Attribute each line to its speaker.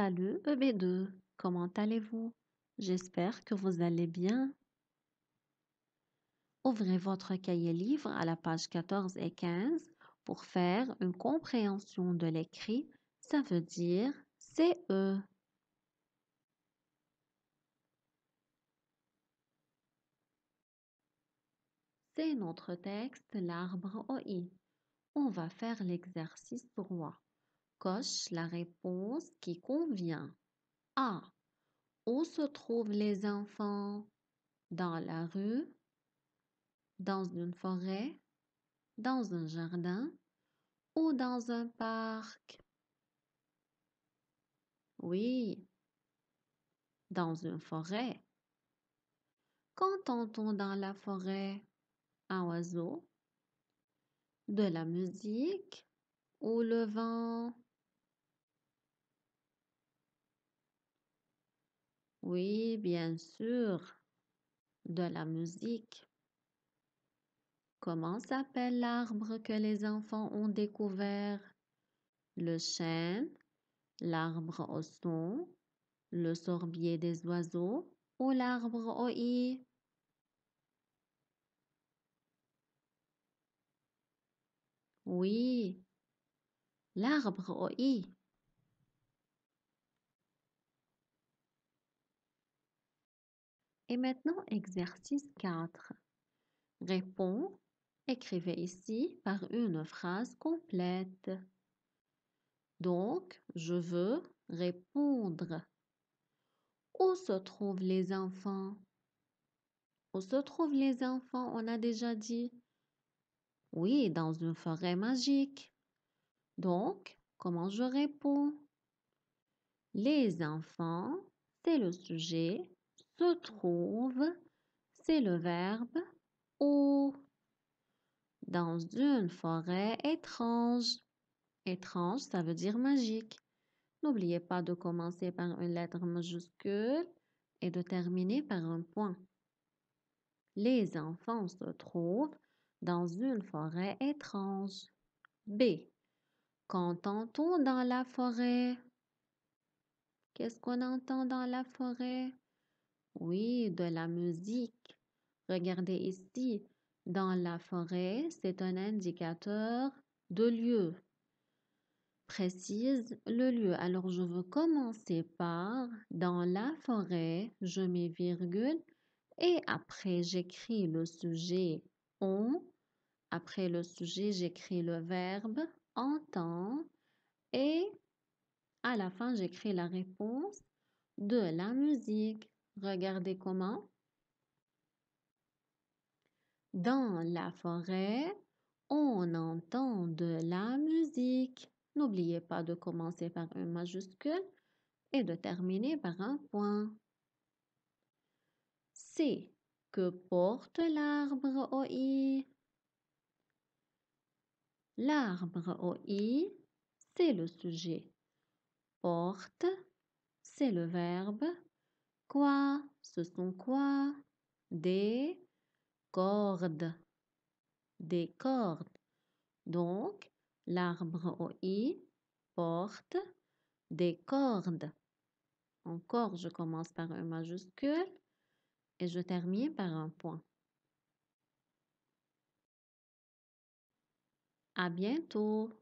Speaker 1: Salut EB2, euh, comment allez-vous J'espère que vous allez bien. Ouvrez votre cahier livre à la page 14 et 15 pour faire une compréhension de l'écrit, ça veut dire CE. C'est notre texte, l'arbre OI. On va faire l'exercice droit coche la réponse qui convient. A. Où se trouvent les enfants Dans la rue Dans une forêt Dans un jardin Ou dans un parc Oui, dans une forêt. Qu'entend-on dans la forêt Un oiseau De la musique Ou le vent Oui, bien sûr. De la musique. Comment s'appelle l'arbre que les enfants ont découvert? Le chêne, l'arbre au son, le sorbier des oiseaux ou l'arbre au i? Oui, l'arbre au i. Et maintenant, exercice 4. Réponds, écrivez ici par une phrase complète. Donc, je veux répondre. Où se trouvent les enfants Où se trouvent les enfants On a déjà dit. Oui, dans une forêt magique. Donc, comment je réponds Les enfants, c'est le sujet se trouve, c'est le verbe Ou Dans une forêt étrange. Étrange, ça veut dire magique. N'oubliez pas de commencer par une lettre majuscule et de terminer par un point. Les enfants se trouvent dans une forêt étrange. B. Qu'entend-on dans la forêt? Qu'est-ce qu'on entend dans la forêt? Oui, de la musique. Regardez ici. Dans la forêt, c'est un indicateur de lieu. Précise le lieu. Alors, je veux commencer par dans la forêt, je mets virgule et après j'écris le sujet on. Après le sujet, j'écris le verbe entend et à la fin, j'écris la réponse de la musique. Regardez comment. Dans la forêt, on entend de la musique. N'oubliez pas de commencer par un majuscule et de terminer par un point. C'est Que porte l'arbre au i? L'arbre au i, c'est le sujet. Porte, c'est le verbe quoi Ce sont quoi Des cordes. Des cordes. Donc, l'arbre OI porte des cordes. Encore, je commence par un majuscule et je termine par un point. À bientôt!